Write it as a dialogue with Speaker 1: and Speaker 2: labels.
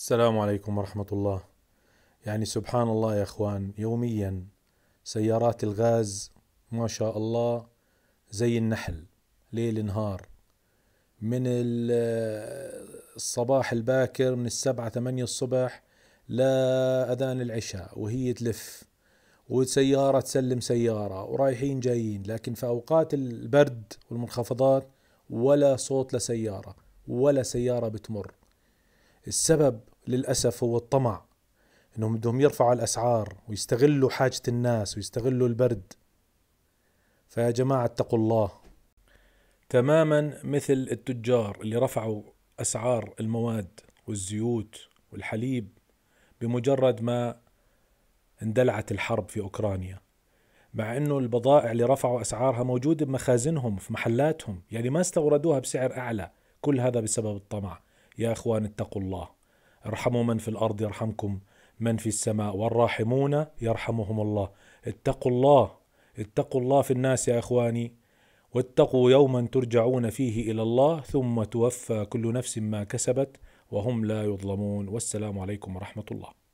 Speaker 1: السلام عليكم ورحمة الله يعني سبحان الله يا اخوان يوميا سيارات الغاز ما شاء الله زي النحل ليل نهار من الصباح الباكر من السبعة ثمانية الصبح لا أذان العشاء وهي تلف وسيارة تسلم سيارة ورايحين جايين لكن في أوقات البرد والمنخفضات ولا صوت لسيارة ولا سيارة بتمر السبب للأسف هو الطمع انهم بدهم يرفعوا الاسعار ويستغلوا حاجة الناس ويستغلوا البرد فيا جماعة اتقوا الله تماما مثل التجار اللي رفعوا اسعار المواد والزيوت والحليب بمجرد ما اندلعت الحرب في اوكرانيا مع انه البضائع اللي رفعوا اسعارها موجوده بمخازنهم في محلاتهم يعني ما استوردوها بسعر اعلى كل هذا بسبب الطمع يا اخوان اتقوا الله ارحموا من في الارض يرحمكم من في السماء والراحمون يرحمهم الله اتقوا الله اتقوا الله في الناس يا اخواني واتقوا يوما ترجعون فيه الى الله ثم توفى كل نفس ما كسبت وهم لا يظلمون والسلام عليكم ورحمه الله